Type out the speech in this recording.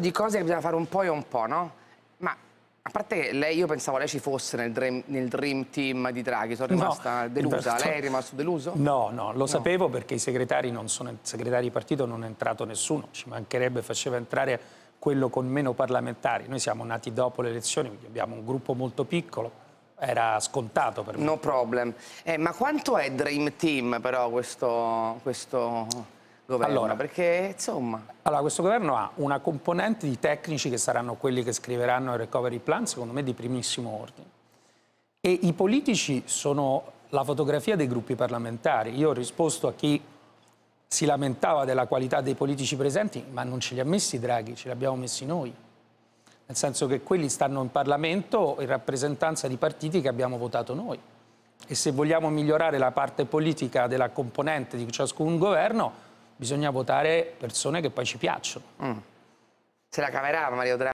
di cose che bisogna fare un po' e un po', no? Ma a parte che lei, io pensavo lei ci fosse nel dream, nel dream team di Draghi, sono rimasta no, delusa. Lei è rimasto deluso? No, no, lo no. sapevo perché i segretari, non sono, segretari, di partito non è entrato nessuno, ci mancherebbe, faceva entrare quello con meno parlamentari. Noi siamo nati dopo le elezioni, quindi abbiamo un gruppo molto piccolo, era scontato per me. No problem. Eh, ma quanto è dream team però questo... questo governo? Allora, perché insomma... Allora, questo governo ha una componente di tecnici che saranno quelli che scriveranno il recovery plan, secondo me di primissimo ordine. E i politici sono la fotografia dei gruppi parlamentari. Io ho risposto a chi si lamentava della qualità dei politici presenti, ma non ce li ha messi Draghi, ce li abbiamo messi noi. Nel senso che quelli stanno in Parlamento in rappresentanza di partiti che abbiamo votato noi. E se vogliamo migliorare la parte politica della componente di ciascun governo, bisogna votare persone che poi ci piacciono. Mm. Se la caverà Mario Draghi.